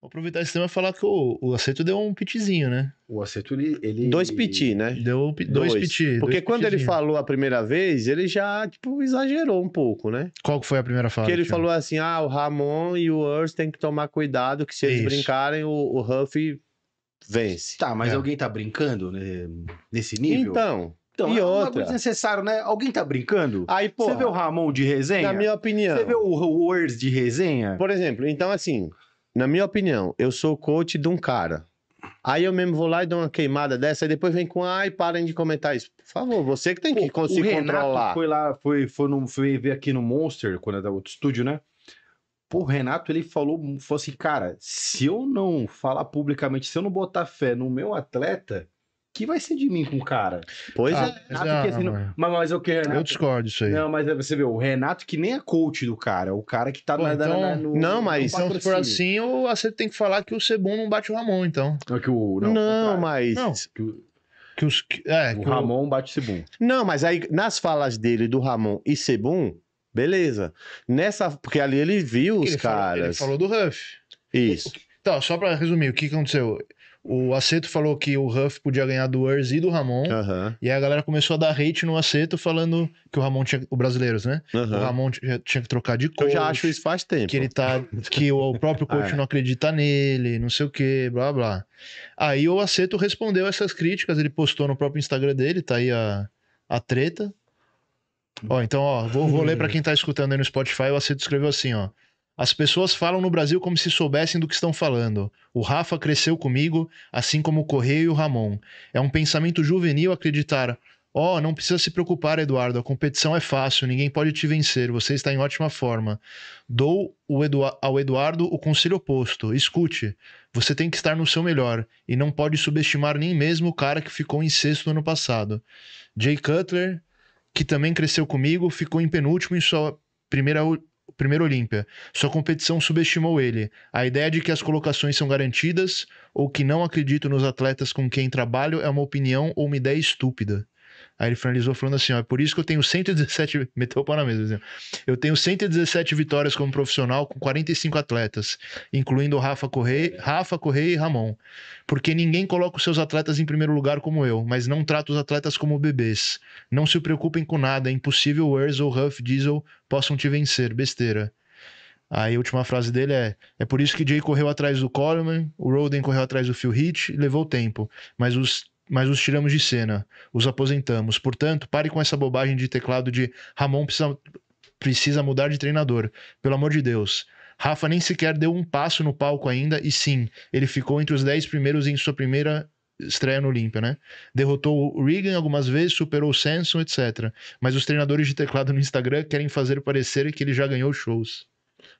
Vou aproveitar esse tema e falar que o, o Aceto deu um pitizinho, né? O Aceto, ele... ele... Dois piti, né? Deu dois, dois piti. Porque dois quando pitizinho. ele falou a primeira vez, ele já, tipo, exagerou um pouco, né? Qual que foi a primeira fala? Que ele falou assim, ah, o Ramon e o Urs tem que tomar cuidado, que se eles Isso. brincarem, o, o Huff vence. Tá, mas é. alguém tá brincando né, nesse nível? Então... Então, e é outra. um desnecessário, né? Alguém tá brincando? Aí, pô. Você vê o Ramon de resenha? Na minha opinião. Você vê o Words de resenha? Por exemplo, então assim, na minha opinião, eu sou coach de um cara. Aí eu mesmo vou lá e dou uma queimada dessa, e depois vem com, ai, parem de comentar isso. Por favor, você que tem que conseguir o Renato controlar. Foi lá, foi, foi, no, foi ver aqui no Monster, quando era é outro estúdio, né? Pô, o Renato, ele falou, falou assim, cara, se eu não falar publicamente, se eu não botar fé no meu atleta, que vai ser de mim com o cara? Pois ah, é. Renato, assim, não... Ah, mas, mas é o que, Renato? Eu discordo isso aí. Não, mas é, você vê, o Renato que nem é coach do cara, é o cara que tá Pô, na, então... na, no. Não, mas no então, se for assim, eu, você tem que falar que o Sebum não bate o Ramon, então. Não, que o, não, não mas. Não. Que o... Que os, é, o que Ramon o... bate Sebum. Não, mas aí nas falas dele do Ramon e Sebum, beleza. Nessa, porque ali ele viu os ele caras. Falou, ele falou do Ruff. Isso. Então, só para resumir, o que aconteceu? O Aceto falou que o Ruff podia ganhar do Urs e do Ramon. Uhum. E aí a galera começou a dar hate no Aceto falando que o Ramon tinha. O brasileiros, né? Uhum. O Ramon tinha, tinha que trocar de coach. Eu já acho isso faz tempo. Que ele tá. que o próprio coach ah, é. não acredita nele, não sei o que, blá blá. Aí o Aceto respondeu essas críticas, ele postou no próprio Instagram dele, tá aí a, a treta. Ó, então, ó, vou, vou ler para quem tá escutando aí no Spotify, o Aceto escreveu assim, ó. As pessoas falam no Brasil como se soubessem do que estão falando. O Rafa cresceu comigo, assim como o Correio e o Ramon. É um pensamento juvenil acreditar. Oh, não precisa se preocupar, Eduardo. A competição é fácil, ninguém pode te vencer, você está em ótima forma. Dou ao Eduardo o conselho oposto. Escute, você tem que estar no seu melhor e não pode subestimar nem mesmo o cara que ficou em sexto ano passado. Jay Cutler, que também cresceu comigo, ficou em penúltimo em sua primeira primeiro Olímpia. Sua competição subestimou ele. A ideia de que as colocações são garantidas ou que não acredito nos atletas com quem trabalho é uma opinião ou uma ideia estúpida. Aí ele finalizou falando assim: ó, é por isso que eu tenho 117. Meteu o pau na mesa, eu tenho 117 vitórias como profissional com 45 atletas, incluindo Rafa Correia, Rafa Correia e Ramon. Porque ninguém coloca os seus atletas em primeiro lugar como eu, mas não trata os atletas como bebês. Não se preocupem com nada, é impossível Wers ou Huff Diesel possam te vencer. Besteira. Aí a última frase dele é: É por isso que Jay correu atrás do Coleman, o Roden correu atrás do Phil Heath, levou tempo. Mas os mas os tiramos de cena, os aposentamos. Portanto, pare com essa bobagem de teclado de Ramon precisa, precisa mudar de treinador. Pelo amor de Deus. Rafa nem sequer deu um passo no palco ainda, e sim, ele ficou entre os 10 primeiros em sua primeira estreia no Olímpia, né? Derrotou o Regan algumas vezes, superou o Samson, etc. Mas os treinadores de teclado no Instagram querem fazer parecer que ele já ganhou shows.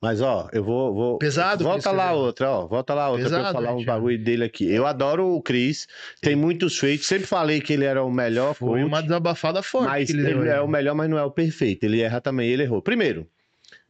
Mas, ó, eu vou. vou... Pesado, Volta lá outra, ó. Volta lá outra Pesado, pra eu falar gente, um bagulho dele aqui. Eu adoro o Cris, tem muitos feitos. Sempre falei que ele era o melhor. Foi coach, uma desabafada forte. Mas ele, ele é o melhor, mas não é o perfeito. Ele erra também, ele errou. Primeiro,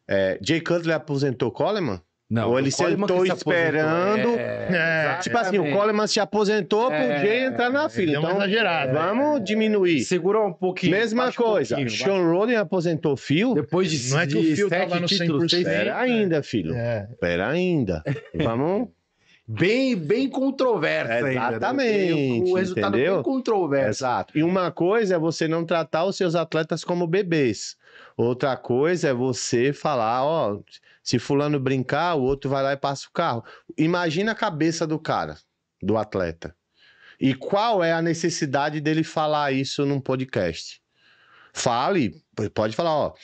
é, Jay Cutler aposentou Coleman? Não, Ou ele sentou se esperando. É, é, é tipo assim, o Coleman se aposentou, é, podia entrar na é, fila. Então, exagerado. Vamos diminuir. Segurou um pouquinho. Mesma coisa. Um pouquinho, Sean Roden aposentou Phil. Depois de Não é que o que tava no 100%. Espera né? ainda, filho. Espera é. ainda. Vamos bem, bem controversa. Né? Exatamente. Ainda, O resultado entendeu? bem controverso. Exato. E uma coisa é você não tratar os seus atletas como bebês. Outra coisa é você falar, ó, se fulano brincar, o outro vai lá e passa o carro. Imagina a cabeça do cara, do atleta. E qual é a necessidade dele falar isso num podcast? Fale, pode falar, ó.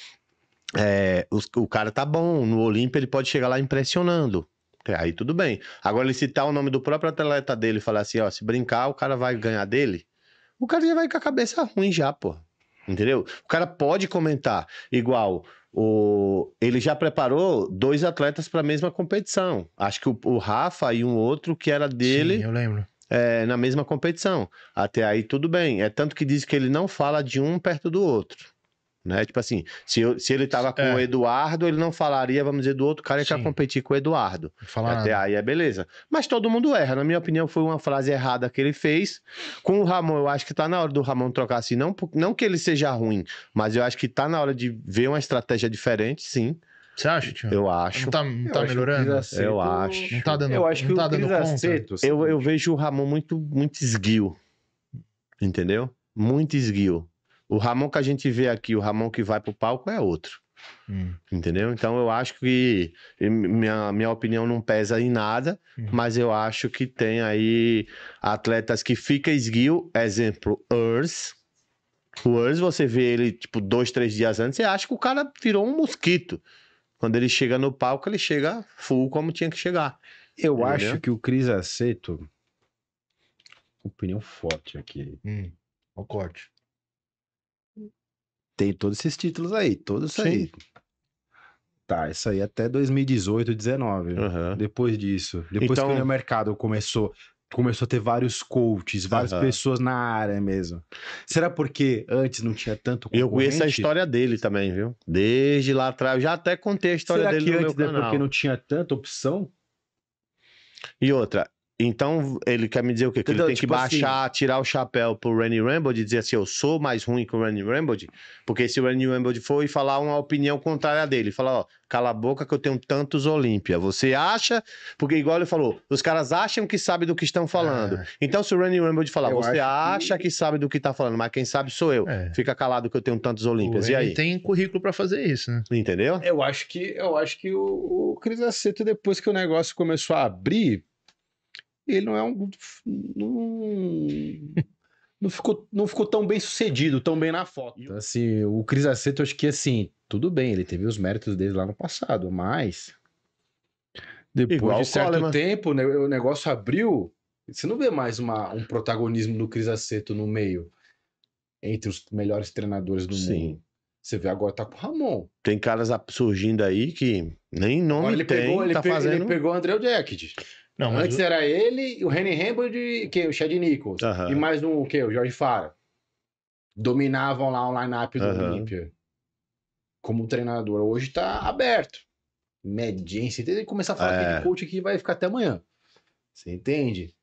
É, o, o, cara tá bom, no Olimpo ele pode chegar lá impressionando. Aí tudo bem. Agora, ele citar o nome do próprio atleta dele e falar assim, ó, se brincar, o cara vai ganhar dele, o cara já vai com a cabeça ruim já, pô. Entendeu? O cara pode comentar. Igual, o, ele já preparou dois atletas para a mesma competição. Acho que o, o, Rafa e um outro que era dele. Sim, eu lembro. É, na mesma competição. Até aí tudo bem. É tanto que diz que ele não fala de um perto do outro né? Tipo assim, se, eu, se ele tava com é. o Eduardo, ele não falaria, vamos dizer, do outro cara que ia competir com o Eduardo. Falar Até nada. aí é beleza. Mas todo mundo erra. Na minha opinião, foi uma frase errada que ele fez. Com o Ramon, eu acho que tá na hora do Ramon trocar assim. Não, não que ele seja ruim, mas eu acho que tá na hora de ver uma estratégia diferente, sim. Você acha, tio? Eu acho. Não tá, não tá eu melhorando? Acho eu acho. Não tá dando, eu acho que tá dando conta. eu, eu vejo o Ramon muito, muito esguio. Entendeu? Muito esguio. O Ramon que a gente vê aqui, o Ramon que vai pro palco é outro. Hum. Entendeu? Então eu acho que minha, minha opinião não pesa em nada, hum. mas eu acho que tem aí atletas que fica esguio, exemplo, Urs. O Urs, você vê ele tipo dois, três dias antes, você acha que o cara tirou um mosquito. Quando ele chega no palco, ele chega full como tinha que chegar. Eu entendeu? acho que o Cris Aceto. Opinião forte aqui. Hum, o corte. Tem todos esses títulos aí, todos isso aí. Tá, isso aí até 2018, 2019. Uhum. Depois disso. Depois então... que o então mercado começou, começou a ter vários coaches, várias uhum. pessoas na área mesmo. Será porque antes não tinha tanto Eu conheço a história dele também, viu? Desde lá atrás, eu já até contei a história Será dele que no antes meu canal. porque não tinha tanta opção? E outra, então, ele quer me dizer o quê? Que Entendeu? ele tem tipo que assim baixar, assim... tirar o chapéu pro Randy Rambold e dizer assim, eu sou mais ruim que o Randy Rambold? Porque se o Randy Rambold for e falar uma opinião contrária dele, falar, ó, cala a boca que eu tenho tantos Olímpia. Você acha... Porque igual ele falou, os caras acham que sabe do que estão falando. É. então, se o Randy Rambold falar, você acha que... que... sabe do que tá falando, mas quem sabe sou eu. É. Fica calado que eu tenho tantos Olímpias. E aí? tem currículo para fazer isso, né? Entendeu? Eu acho que, eu acho que o, o Cris Aceto, depois que o negócio começou a abrir ele não é um. Não, não, ficou, não ficou tão bem sucedido, tão bem na foto. Então, assim, o Cris Aceto, acho que assim, tudo bem, ele teve os méritos dele lá no passado, mas. Depois Igual de certo Coleman. Né? tempo, né, o negócio abriu. Você não vê mais uma, um protagonismo do Cris Aceto no meio, entre os melhores treinadores do Sim. mundo. Você vê agora tá com o Ramon. Tem caras surgindo aí que nem nome agora ele tem, pegou, ele tá pegou, fazendo... Ele pegou o André Jacket. Não, mas... Antes era ele, o Henry Hammond quem? o Chad Nichols. E mais um, o que? O Jorge Fara. Dominavam lá o line-up do uhum. Olímpia. Como treinador. Hoje tá aberto. você Tem começar a falar é. de coach aqui vai ficar até amanhã. Você entende?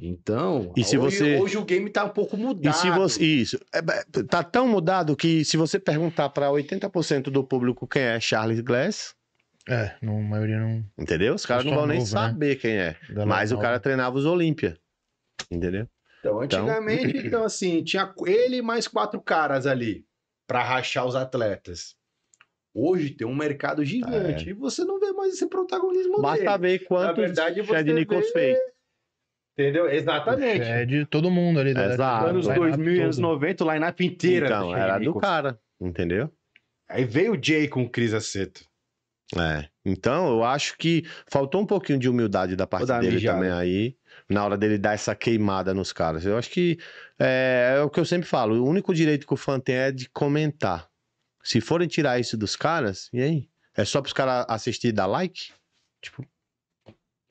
Então, e se hoje, você... hoje o game tá um pouco mudado. E se você... Isso. É, é, tá tão mudado que se você perguntar para 80% do público quem é Charles Glass, é, na a maioria não. Entendeu? Os caras não vão nem novo, né? saber né? quem é. mas o cara treinava os Olímpia. Entendeu? Então, então antigamente, então... então... assim, tinha ele mais quatro caras ali para rachar os atletas. Hoje tem um mercado gigante é. e você não vê mais esse protagonismo Basta dele. Basta ver quantos Na verdade, Chad Nichols vê... fez. Entendeu? Exatamente. É de todo mundo ali. Exato. Da... Anos 2000 anos 90, o line-up inteira. Então, era do cara, entendeu? Aí veio o Jay com o Cris Aceto. É. Então, eu acho que faltou um pouquinho de humildade da parte dele mijada. também aí, na hora dele dar essa queimada nos caras. Eu acho que é, é o que eu sempre falo: o único direito que o fã tem é de comentar. Se forem tirar isso dos caras, e aí? É só pros caras assistir e dar like? Tipo,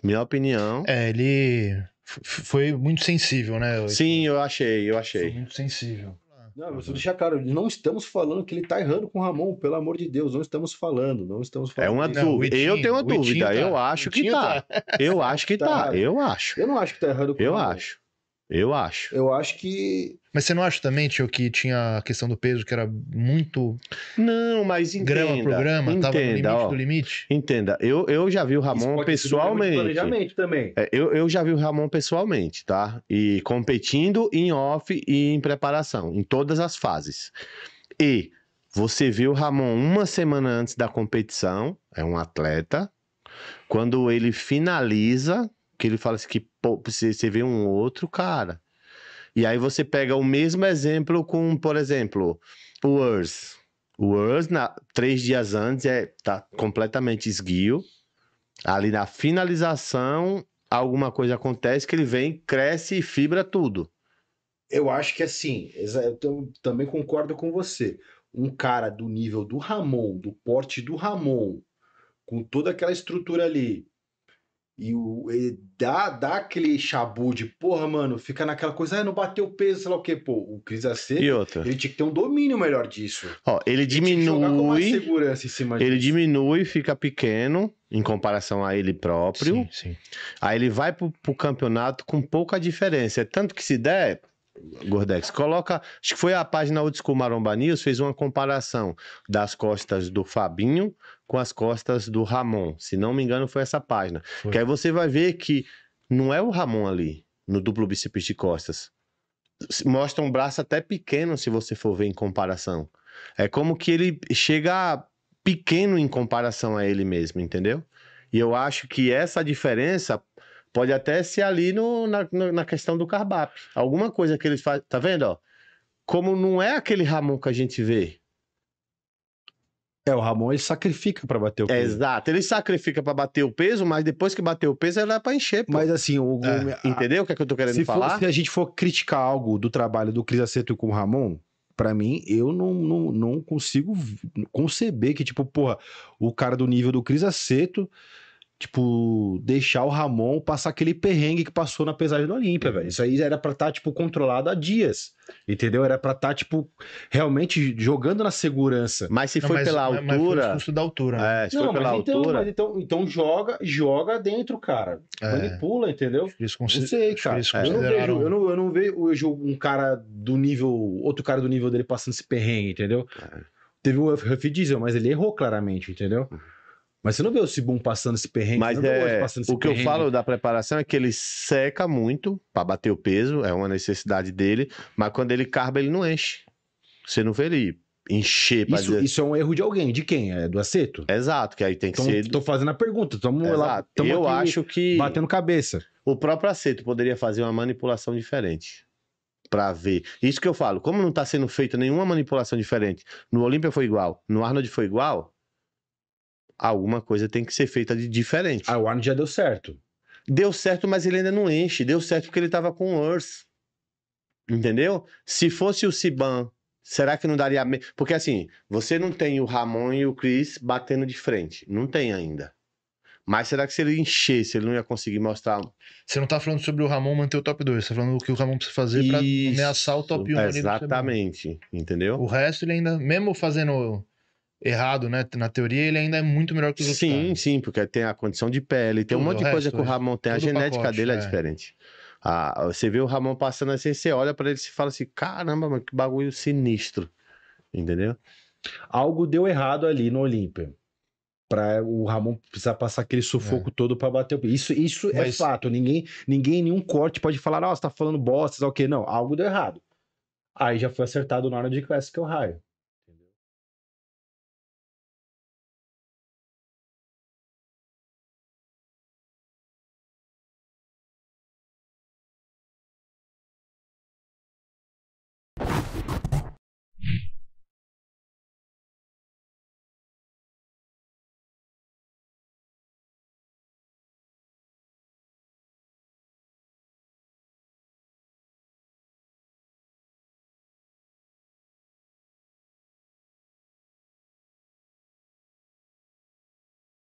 minha opinião. É, ele foi muito sensível, né? Sim, eu achei, eu achei. Foi muito sensível. Não, mas deixar claro, não estamos falando que ele está errando com o Ramon, pelo amor de Deus, não estamos falando, não estamos falando. É uma dúvida. Não, eu tenho uma dúvida, tá. eu acho que tá. tá. Eu acho que tá. tá. eu acho. Eu não acho que tá errando com Eu o Ramon. acho. Eu acho. Eu acho que. Mas você não acha também, Tio, que tinha a questão do peso que era muito. Não, mas entenda. Grama por grama, entenda, tava no limite ó, do limite? Entenda, eu, eu já vi o Ramon pessoalmente. Planejamento também. É, eu, eu já vi o Ramon pessoalmente, tá? E competindo em off e em preparação, em todas as fases. E você viu o Ramon uma semana antes da competição, é um atleta. Quando ele finaliza que ele fala assim que pô, você vê um outro cara. E aí você pega o mesmo exemplo com, por exemplo, o Urs. O Urs, na, três dias antes, é, tá completamente esguio. Ali na finalização, alguma coisa acontece que ele vem, cresce e fibra tudo. Eu acho que assim, eu também concordo com você. Um cara do nível do Ramon, do porte do Ramon, com toda aquela estrutura ali, e o, dá, dá aquele chabu de porra, mano, fica naquela coisa, ah, não bateu o peso, sei lá o quê. Pô, o Cris Acer, ele tinha que ter um domínio melhor disso. Ó, ele, ele diminui. segurança em cima Ele disso. diminui, fica pequeno em comparação a ele próprio. Sim, sim. Aí ele vai pro, pro campeonato com pouca diferença. Tanto que se der, Gordex, coloca. Acho que foi a página Old School Maromba News, fez uma comparação das costas do Fabinho com as costas do Ramon. Se não me engano, foi essa página. Foi. Que aí você vai ver que não é o Ramon ali, no duplo bíceps de costas. Mostra um braço até pequeno, se você for ver em comparação. É como que ele chega pequeno em comparação a ele mesmo, entendeu? E eu acho que essa diferença Pode até ser ali no, na, na questão do cardápio. Alguma coisa que eles fazem. Tá vendo? Ó? Como não é aquele Ramon que a gente vê. É, o Ramon ele sacrifica para bater o peso. É, exato, ele sacrifica para bater o peso, mas depois que bater o peso, ele é para encher. Pô. Mas assim, o, é. a... entendeu o que é que eu tô querendo se falar? For, se a gente for criticar algo do trabalho do Cris Aceto com o Ramon, para mim, eu não, não, não consigo conceber que, tipo, porra, o cara do nível do Cris Aceto tipo, deixar o Ramon passar aquele perrengue que passou na pesagem do Olímpia, velho. Isso aí era pra estar, tá, tipo, controlado há dias, entendeu? Era pra estar, tá, tipo, realmente jogando na segurança. Mas se não, foi mas, pela mas, é, altura... Mas foi da altura. É, se não, foi pela então, altura... então, então joga, joga dentro, cara. É. Manipula, entendeu? isso consider... Não cara. Eu não vejo, eu não, eu um cara do nível, outro cara do nível dele passando esse perrengue, entendeu? É. Teve o Huff Diesel, mas ele errou claramente, entendeu? Uhum. Mas você não vê o Cibum passando esse perrengue. Mas é, o que perrengue. eu falo da preparação é que ele seca muito para bater o peso, é uma necessidade dele, mas quando ele carba, ele não enche. Você não vê ele encher isso, dizer... isso é um erro de alguém, de quem? É do aceto? Exato, que aí tem que ser. Tô fazendo a pergunta, tamo Exato. lá. Tamo eu acho que. Batendo cabeça. O próprio aceto poderia fazer uma manipulação diferente para ver. Isso que eu falo, como não está sendo feita nenhuma manipulação diferente, no Olímpia foi igual, no Arnold foi igual, alguma coisa tem que ser feita de diferente. Ah, o ano já deu certo. Deu certo, mas ele ainda não enche. Deu certo porque ele estava com o Earth. Entendeu? Se fosse o Siban, será que não daria. Me... Porque assim, você não tem o Ramon e o Chris batendo de frente. Não tem ainda. Mas será que se ele enchesse, ele não ia conseguir mostrar? Você não tá falando sobre o Ramon manter o top 2, você tá falando o que o Ramon precisa fazer Isso, pra ameaçar o top 1. Exatamente, entendeu? O resto ele ainda, mesmo fazendo errado, né? Na teoria, ele ainda é muito melhor que os outros. Sim, caras. sim, porque tem a condição de pele, tem Tudo, um monte de resto, coisa que o é Ramon tem. A genética pacote, dele é, é. diferente. Ah, você vê o Ramon passando assim, você olha para ele e fala assim: caramba, mano, que bagulho sinistro. Entendeu? Algo deu errado ali no Olímpia. Pra o Ramon precisar passar aquele sufoco é. todo para bater o Isso, isso é Mas... é fato. Ninguém, ninguém, nenhum corte pode falar, você tá falando bosta, o quê? Não, algo deu errado. Aí já foi acertado na hora de classic o raio.